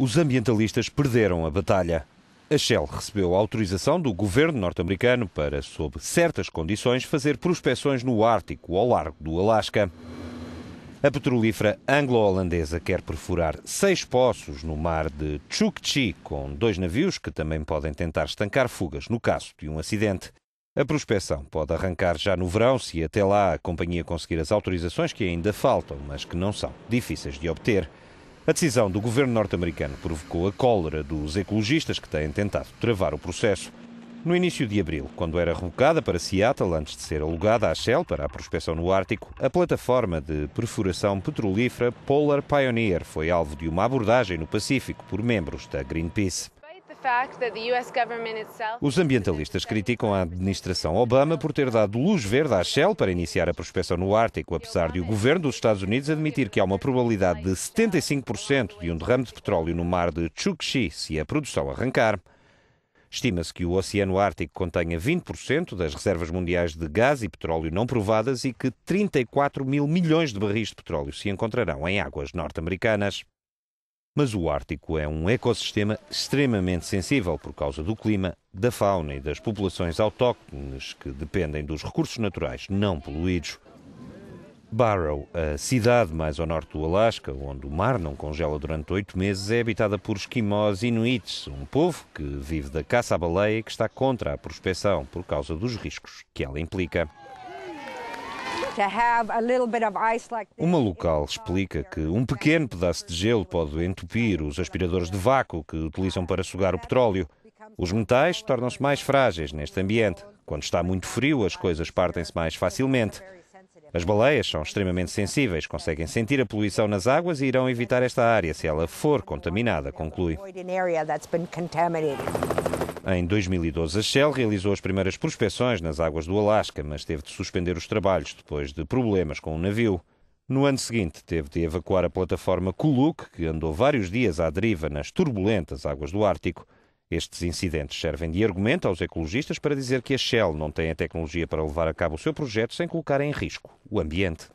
os ambientalistas perderam a batalha. A Shell recebeu a autorização do governo norte-americano para, sob certas condições, fazer prospeções no Ártico, ao largo do Alasca. A petrolífera anglo-holandesa quer perfurar seis poços no mar de Chukchi, com dois navios que também podem tentar estancar fugas no caso de um acidente. A prospecção pode arrancar já no verão, se até lá a companhia conseguir as autorizações que ainda faltam, mas que não são difíceis de obter. A decisão do governo norte-americano provocou a cólera dos ecologistas que têm tentado travar o processo. No início de abril, quando era revocada para Seattle antes de ser alugada à Shell para a prospecção no Ártico, a plataforma de perfuração petrolífera Polar Pioneer foi alvo de uma abordagem no Pacífico por membros da Greenpeace. Os ambientalistas criticam a administração Obama por ter dado luz verde à Shell para iniciar a prospecção no Ártico, apesar de o governo dos Estados Unidos admitir que há uma probabilidade de 75% de um derrame de petróleo no mar de Chukchi se a produção arrancar. Estima-se que o Oceano Ártico contenha 20% das reservas mundiais de gás e petróleo não provadas e que 34 mil milhões de barris de petróleo se encontrarão em águas norte-americanas mas o Ártico é um ecossistema extremamente sensível por causa do clima, da fauna e das populações autóctones que dependem dos recursos naturais não poluídos. Barrow, a cidade mais ao norte do Alasca, onde o mar não congela durante oito meses, é habitada por esquimós inuites, um povo que vive da caça à baleia e que está contra a prospeção por causa dos riscos que ela implica. Uma local explica que um pequeno pedaço de gelo pode entupir os aspiradores de vácuo que utilizam para sugar o petróleo. Os metais tornam-se mais frágeis neste ambiente. Quando está muito frio, as coisas partem-se mais facilmente. As baleias são extremamente sensíveis, conseguem sentir a poluição nas águas e irão evitar esta área se ela for contaminada, conclui. Em 2012, a Shell realizou as primeiras prospeções nas águas do Alasca, mas teve de suspender os trabalhos depois de problemas com o navio. No ano seguinte, teve de evacuar a plataforma Kuluk, que andou vários dias à deriva nas turbulentas águas do Ártico. Estes incidentes servem de argumento aos ecologistas para dizer que a Shell não tem a tecnologia para levar a cabo o seu projeto sem colocar em risco o ambiente.